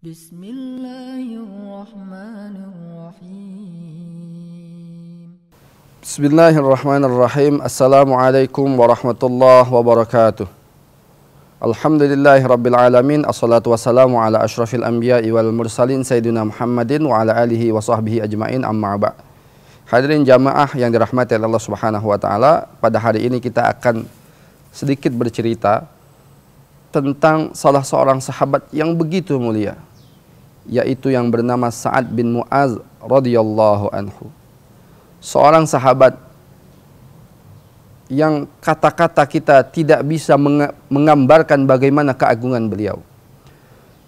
Bismillahirrahmanirrahim. Bismillahirrahmanirrahim. Assalamualaikum warahmatullahi wabarakatuh. Alhamdulillahi rabbil alamin. Assalatu wassalamu ala ashrafil anbiya wal mursalin sayyidina Muhammadin wa ala alihi wa sahbihi ajmain amma ba'. Hadirin jamaah yang dirahmati oleh Allah Subhanahu wa taala, pada hari ini kita akan sedikit bercerita tentang salah seorang sahabat yang begitu mulia, yaitu yang bernama Sa'ad bin Mu'az radhiyallahu anhu. Seorang sahabat yang kata-kata kita tidak bisa menggambarkan bagaimana keagungan beliau.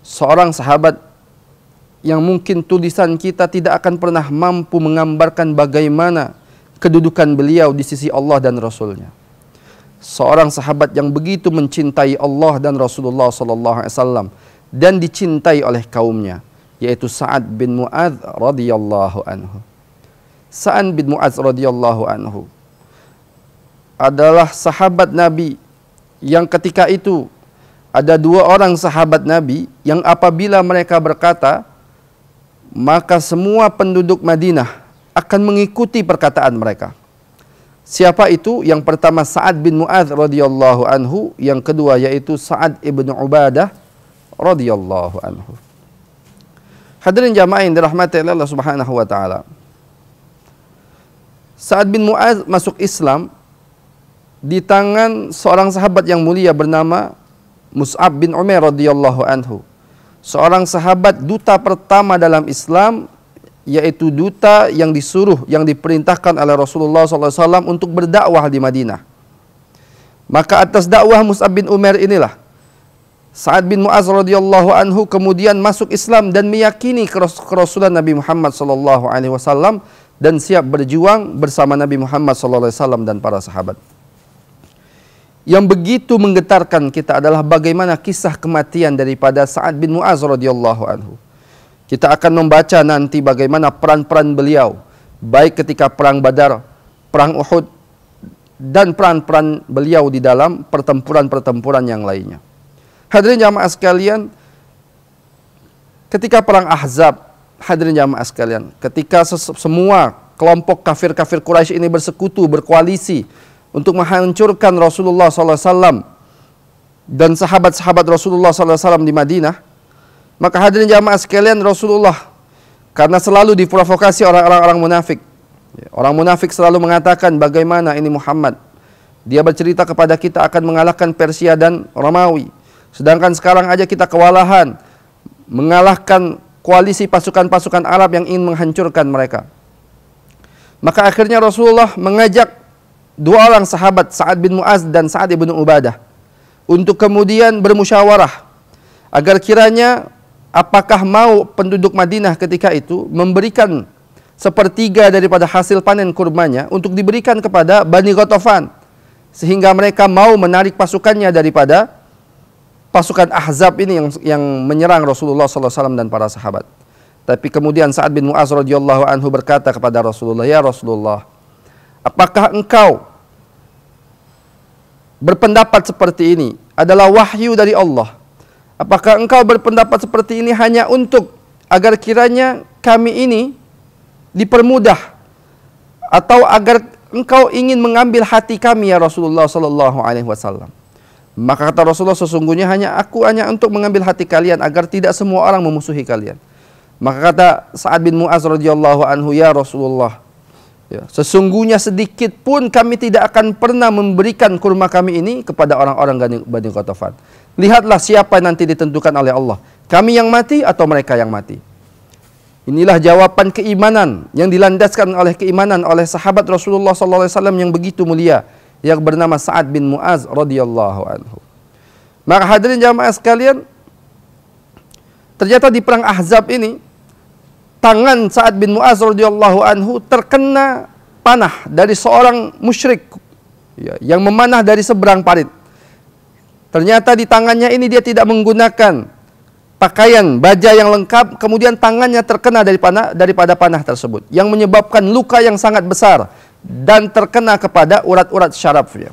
Seorang sahabat yang mungkin tulisan kita tidak akan pernah mampu menggambarkan bagaimana kedudukan beliau di sisi Allah dan Rasulnya. Seorang sahabat yang begitu mencintai Allah dan Rasulullah Sallallahu Alaihi Wasallam dan dicintai oleh kaumnya yaitu Sa'ad bin Mu'adz radhiyallahu anhu. Sa'ad bin Mu'adz radhiyallahu anhu adalah sahabat Nabi yang ketika itu ada dua orang sahabat Nabi yang apabila mereka berkata maka semua penduduk Madinah akan mengikuti perkataan mereka. Siapa itu? Yang pertama Sa'ad bin Mu'adz radhiyallahu anhu, yang kedua yaitu Sa'ad ibnu Ubadah radhiyallahu anhu. Hadirin jamaah yang dirahmati Allah Subhanahu wa taala. Sa'ad bin Mu'adz masuk Islam di tangan seorang sahabat yang mulia bernama Mus'ab bin Umair radhiyallahu anhu. Seorang sahabat duta pertama dalam Islam yaitu duta yang disuruh yang diperintahkan oleh Rasulullah SAW untuk berdakwah di Madinah. Maka atas dakwah Mus'ab bin Umair inilah Sa'ad bin Mu'az radhiyallahu anhu kemudian masuk Islam dan meyakini kerasulan Nabi Muhammad sallallahu alaihi wasallam dan siap berjuang bersama Nabi Muhammad sallallahu alaihi wasallam dan para sahabat. Yang begitu menggetarkan kita adalah bagaimana kisah kematian daripada Sa'ad bin Mu'az radhiyallahu anhu. Kita akan membaca nanti bagaimana peran-peran beliau baik ketika perang Badar, perang Uhud dan peran-peran beliau di dalam pertempuran-pertempuran yang lainnya. Hadirin jamaah sekalian, ketika perang Ahzab, hadirin jamaah sekalian, ketika semua kelompok kafir-kafir Quraisy ini bersekutu, berkoalisi untuk menghancurkan Rasulullah SAW dan sahabat-sahabat Rasulullah SAW di Madinah, maka hadirin jamaah sekalian Rasulullah karena selalu diprovokasi orang-orang munafik. Orang munafik selalu mengatakan bagaimana ini Muhammad. Dia bercerita kepada kita akan mengalahkan Persia dan Romawi Sedangkan sekarang aja kita kewalahan mengalahkan koalisi pasukan-pasukan Arab yang ingin menghancurkan mereka. Maka akhirnya Rasulullah mengajak dua orang sahabat Sa'ad bin Mu'az dan Sa'ad bin Ubadah untuk kemudian bermusyawarah agar kiranya apakah mau penduduk Madinah ketika itu memberikan sepertiga daripada hasil panen kurmanya untuk diberikan kepada Bani Ghatafan sehingga mereka mau menarik pasukannya daripada pasukan Ahzab ini yang yang menyerang Rasulullah SAW dan para sahabat. Tapi kemudian Sa'ad bin Mu'az radhiyallahu anhu berkata kepada Rasulullah, "Ya Rasulullah, apakah engkau berpendapat seperti ini adalah wahyu dari Allah? Apakah engkau berpendapat seperti ini hanya untuk agar kiranya kami ini dipermudah atau agar engkau ingin mengambil hati kami ya Rasulullah sallallahu alaihi wasallam?" Maka kata Rasulullah sesungguhnya hanya aku hanya untuk mengambil hati kalian agar tidak semua orang memusuhi kalian. Maka kata Sa'ad bin Mu'az radhiyallahu anhu ya Rasulullah ya, sesungguhnya sedikit pun kami tidak akan pernah memberikan kurma kami ini kepada orang-orang Bani Qatafan. Lihatlah siapa nanti ditentukan oleh Allah, kami yang mati atau mereka yang mati. Inilah jawaban keimanan yang dilandaskan oleh keimanan oleh sahabat Rasulullah saw yang begitu mulia yang bernama Sa'ad bin Mu'az radhiyallahu anhu. Maka hadirin jamaah sekalian, ternyata di perang Ahzab ini tangan Sa'ad bin Mu'az radhiyallahu anhu terkena panah dari seorang musyrik ya, yang memanah dari seberang parit. Ternyata di tangannya ini dia tidak menggunakan pakaian baja yang lengkap, kemudian tangannya terkena dari panah daripada panah tersebut yang menyebabkan luka yang sangat besar dan terkena kepada urat-urat syarafnya.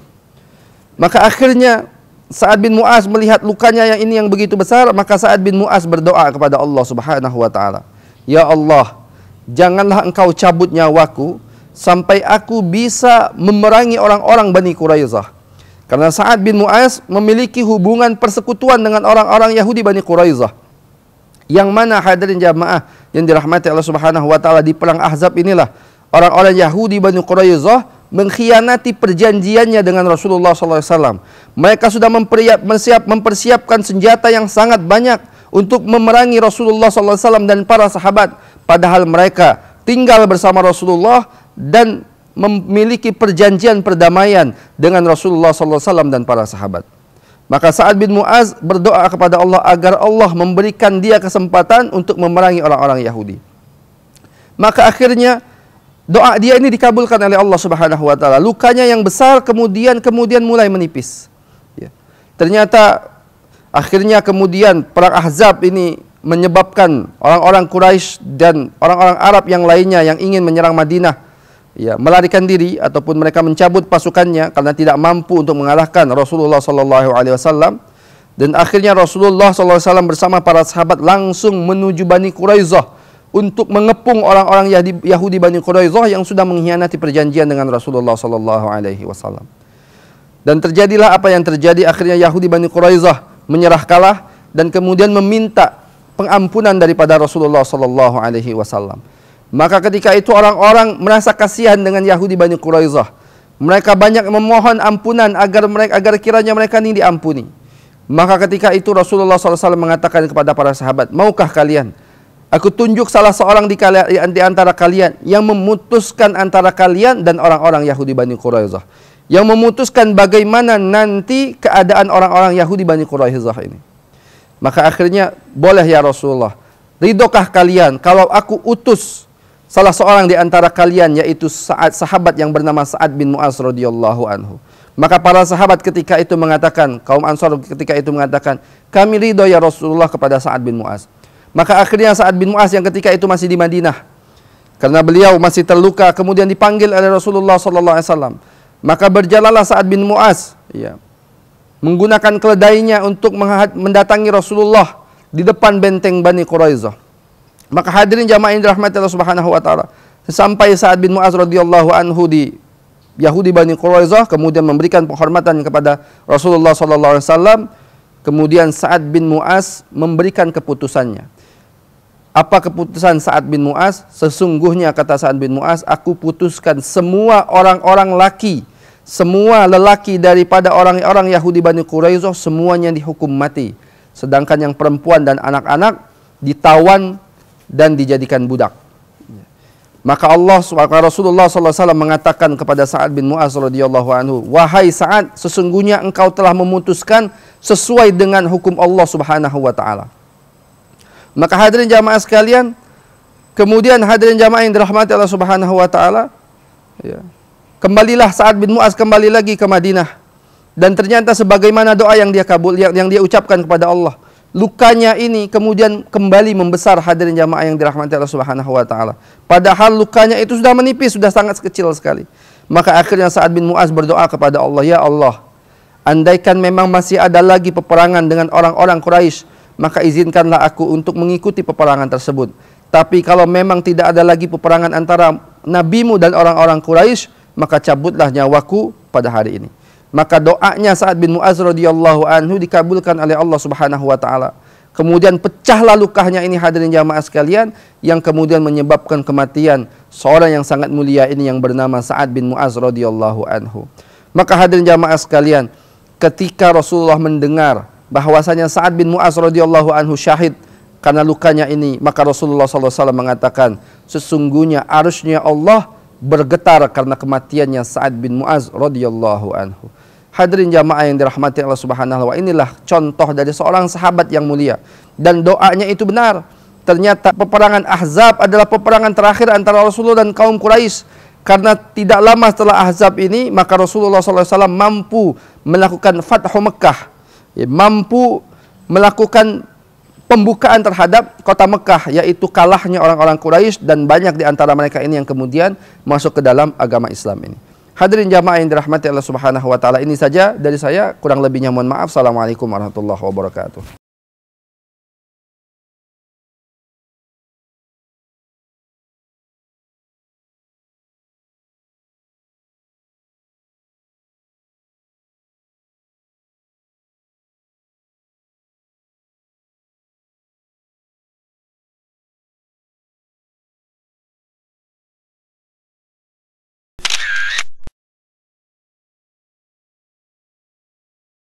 Maka akhirnya Sa'ad bin Mu'az melihat lukanya yang ini yang begitu besar, maka Sa'ad bin Mu'az berdoa kepada Allah Subhanahu wa taala. Ya Allah, janganlah engkau cabut nyawaku sampai aku bisa memerangi orang-orang Bani Quraizah. Karena Sa'ad bin Mu'az memiliki hubungan persekutuan dengan orang-orang Yahudi Bani Quraizah. Yang mana hadirin jamaah yang dirahmati Allah Subhanahu wa taala di perang Ahzab inilah orang-orang Yahudi Bani Quraizah mengkhianati perjanjiannya dengan Rasulullah SAW. Mereka sudah mempersiap, mempersiapkan senjata yang sangat banyak untuk memerangi Rasulullah SAW dan para sahabat. Padahal mereka tinggal bersama Rasulullah dan memiliki perjanjian perdamaian dengan Rasulullah SAW dan para sahabat. Maka Sa'ad bin Mu'az berdoa kepada Allah agar Allah memberikan dia kesempatan untuk memerangi orang-orang Yahudi. Maka akhirnya doa dia ini dikabulkan oleh Allah Subhanahu wa taala. Lukanya yang besar kemudian kemudian mulai menipis. Ya. Ternyata akhirnya kemudian perang Ahzab ini menyebabkan orang-orang Quraisy dan orang-orang Arab yang lainnya yang ingin menyerang Madinah ya melarikan diri ataupun mereka mencabut pasukannya karena tidak mampu untuk mengalahkan Rasulullah sallallahu alaihi wasallam dan akhirnya Rasulullah sallallahu alaihi wasallam bersama para sahabat langsung menuju Bani Quraizah untuk mengepung orang-orang Yahudi Bani Quraisyah yang sudah mengkhianati perjanjian dengan Rasulullah sallallahu alaihi wasallam. Dan terjadilah apa yang terjadi akhirnya Yahudi Bani Quraisyah menyerah kalah dan kemudian meminta pengampunan daripada Rasulullah sallallahu alaihi wasallam. Maka ketika itu orang-orang merasa kasihan dengan Yahudi Bani Quraisyah. Mereka banyak memohon ampunan agar mereka agar kiranya mereka ini diampuni. Maka ketika itu Rasulullah SAW mengatakan kepada para sahabat, maukah kalian Aku tunjuk salah seorang di, kalian, di antara kalian yang memutuskan antara kalian dan orang-orang Yahudi Bani Quraizah. Yang memutuskan bagaimana nanti keadaan orang-orang Yahudi Bani Quraizah ini. Maka akhirnya, boleh ya Rasulullah, ridokah kalian kalau aku utus salah seorang di antara kalian yaitu Sa'ad, sahabat yang bernama Sa'ad bin Mu'az radhiyallahu anhu. Maka para sahabat ketika itu mengatakan, kaum Ansar ketika itu mengatakan, kami ridho ya Rasulullah kepada Sa'ad bin Mu'az. Maka akhirnya Sa'ad bin Mu'az yang ketika itu masih di Madinah. Karena beliau masih terluka kemudian dipanggil oleh Rasulullah sallallahu alaihi wasallam. Maka berjalanlah Sa'ad bin Mu'az ya, menggunakan keledainya untuk mendatangi Rasulullah di depan benteng Bani Quraizah. Maka hadirin jamaah yang dirahmati Allah Subhanahu wa taala. Sampai Sa'ad bin Mu'az radhiyallahu anhu di Yahudi Bani Quraizah kemudian memberikan penghormatan kepada Rasulullah sallallahu alaihi wasallam. Kemudian Sa'ad bin Mu'az memberikan keputusannya. Apa keputusan Sa'ad bin Mu'az? Sesungguhnya kata Sa'ad bin Mu'az, aku putuskan semua orang-orang laki, semua lelaki daripada orang-orang Yahudi Bani Quraizah semuanya dihukum mati. Sedangkan yang perempuan dan anak-anak ditawan dan dijadikan budak. Maka Allah maka Rasulullah SAW mengatakan kepada Sa'ad bin Mu'az radhiyallahu anhu, "Wahai Sa'ad, sesungguhnya engkau telah memutuskan sesuai dengan hukum Allah Subhanahu wa taala." Maka hadirin jamaah sekalian, kemudian hadirin jamaah yang dirahmati Allah Subhanahu wa taala, ya. Kembalilah Sa'ad bin Mu'az kembali lagi ke Madinah dan ternyata sebagaimana doa yang dia kabul yang, yang dia ucapkan kepada Allah, lukanya ini kemudian kembali membesar hadirin jamaah yang dirahmati Allah Subhanahu wa taala. Padahal lukanya itu sudah menipis, sudah sangat kecil sekali. Maka akhirnya Sa'ad bin Mu'az berdoa kepada Allah, "Ya Allah, andaikan memang masih ada lagi peperangan dengan orang-orang Quraisy maka izinkanlah aku untuk mengikuti peperangan tersebut. Tapi kalau memang tidak ada lagi peperangan antara nabimu dan orang-orang Quraisy, maka cabutlah nyawaku pada hari ini. Maka doanya Sa'ad bin Mu'az radhiyallahu anhu dikabulkan oleh Allah Subhanahu wa taala. Kemudian pecahlah lukahnya ini hadirin jamaah sekalian yang kemudian menyebabkan kematian seorang yang sangat mulia ini yang bernama Sa'ad bin Mu'az radhiyallahu anhu. Maka hadirin jamaah sekalian, ketika Rasulullah mendengar bahwasanya Sa'ad bin Mu'az radhiyallahu anhu syahid karena lukanya ini maka Rasulullah SAW mengatakan sesungguhnya arusnya Allah bergetar karena kematiannya Sa'ad bin Mu'az radhiyallahu anhu. Hadirin jamaah yang dirahmati Allah Subhanahu wa inilah contoh dari seorang sahabat yang mulia dan doanya itu benar. Ternyata peperangan Ahzab adalah peperangan terakhir antara Rasulullah dan kaum Quraisy. Karena tidak lama setelah Ahzab ini maka Rasulullah SAW mampu melakukan Fathu Mekah ya, mampu melakukan pembukaan terhadap kota Mekah yaitu kalahnya orang-orang Quraisy dan banyak di antara mereka ini yang kemudian masuk ke dalam agama Islam ini. Hadirin jamaah yang dirahmati Allah Subhanahu wa taala, ini saja dari saya, kurang lebihnya mohon maaf. Assalamualaikum warahmatullahi wabarakatuh.